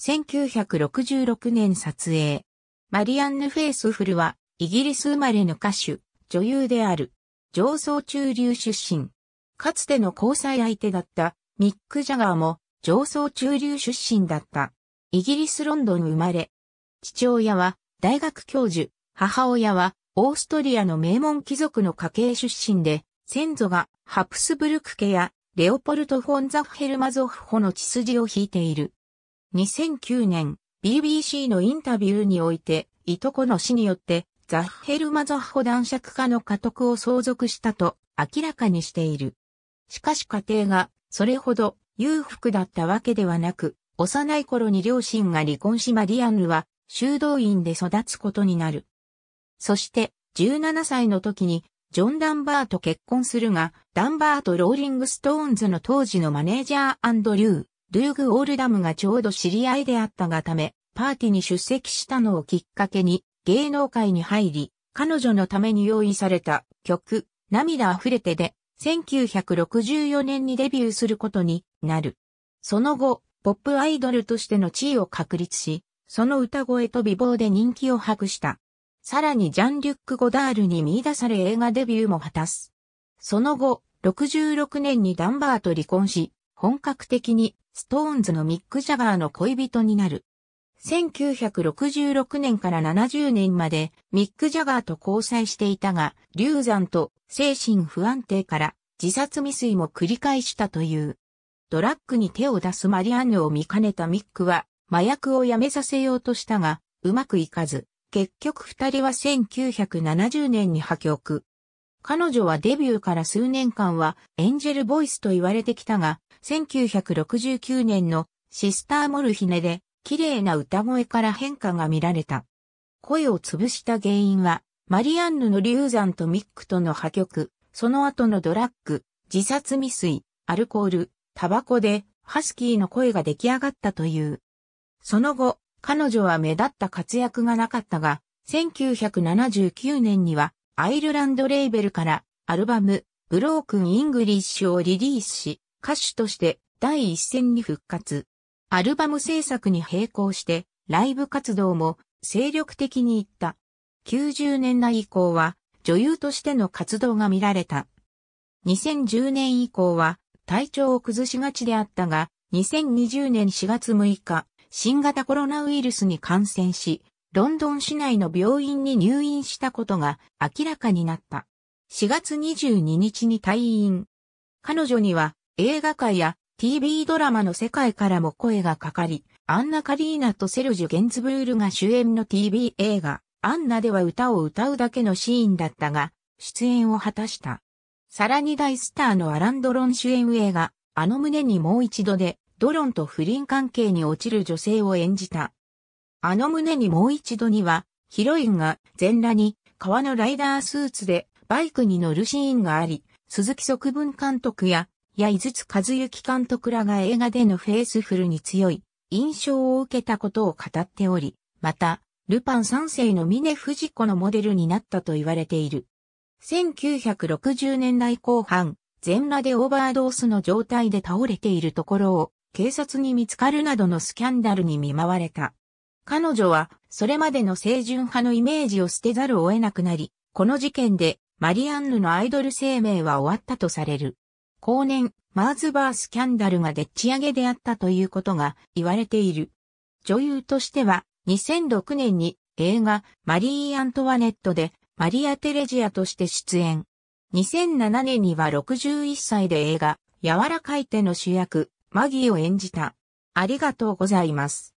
1966年撮影。マリアンヌ・フェイスフルは、イギリス生まれの歌手、女優である。上層中流出身。かつての交際相手だったミック・ジャガーも上層中流出身だった。イギリス・ロンドン生まれ。父親は大学教授、母親はオーストリアの名門貴族の家系出身で、先祖がハプスブルク家やレオポルト・フォン・ザ・フヘルマゾフホの血筋を引いている。2009年、BBC のインタビューにおいて、いとこの死によって、ザッヘルマゾッホ男爵家の家督を相続したと明らかにしている。しかし家庭がそれほど裕福だったわけではなく、幼い頃に両親が離婚しマディアンヌは修道院で育つことになる。そして17歳の時にジョン・ダンバーと結婚するが、ダンバーとローリング・ストーンズの当時のマネージャーアンドリュー、ルーグ・オールダムがちょうど知り合いであったがため、パーティーに出席したのをきっかけに芸能界に入り、彼女のために用意された曲、涙溢れてで、1964年にデビューすることになる。その後、ポップアイドルとしての地位を確立し、その歌声と美貌で人気を博した。さらにジャン・リュック・ゴダールに見出され映画デビューも果たす。その後、66年にダンバーと離婚し、本格的にストーンズのミック・ジャガーの恋人になる。1966年から70年までミック・ジャガーと交際していたが、流産と精神不安定から自殺未遂も繰り返したという。ドラッグに手を出すマリアンヌを見かねたミックは、麻薬をやめさせようとしたが、うまくいかず、結局二人は1970年に破局。彼女はデビューから数年間はエンジェルボイスと言われてきたが、1969年のシスターモルヒネで綺麗な歌声から変化が見られた。声を潰した原因は、マリアンヌの流産とミックとの破局、その後のドラッグ、自殺未遂、アルコール、タバコで、ハスキーの声が出来上がったという。その後、彼女は目立った活躍がなかったが、1979年にはアイルランドレーベルからアルバムブロークン・イングリッシュをリリースし、歌手として第一線に復活。アルバム制作に並行してライブ活動も精力的に行った。90年代以降は女優としての活動が見られた。2010年以降は体調を崩しがちであったが、2020年4月6日、新型コロナウイルスに感染し、ロンドン市内の病院に入院したことが明らかになった。4月22日に退院。彼女には映画界や TV ドラマの世界からも声がかかり、アンナ・カリーナとセルジュ・ゲンズブールが主演の TV 映画、アンナでは歌を歌うだけのシーンだったが、出演を果たした。さらに大スターのアラン・ドロン主演映画、あの胸にもう一度で、ドロンと不倫関係に落ちる女性を演じた。あの胸にもう一度には、ヒロインが全裸に革のライダースーツでバイクに乗るシーンがあり、鈴木側文監督や、や井筒和幸監督らが映画でのフェイスフルに強い印象を受けたことを語っており、また、ルパン三世の峰藤子のモデルになったと言われている。1960年代後半、全裸でオーバードースの状態で倒れているところを警察に見つかるなどのスキャンダルに見舞われた。彼女は、それまでの清純派のイメージを捨てざるを得なくなり、この事件で、マリアンヌのアイドル生命は終わったとされる。後年、マーズバースキャンダルがでっち上げであったということが言われている。女優としては、2006年に映画マリー・アントワネットでマリア・テレジアとして出演。2007年には61歳で映画、柔らかい手の主役、マギーを演じた。ありがとうございます。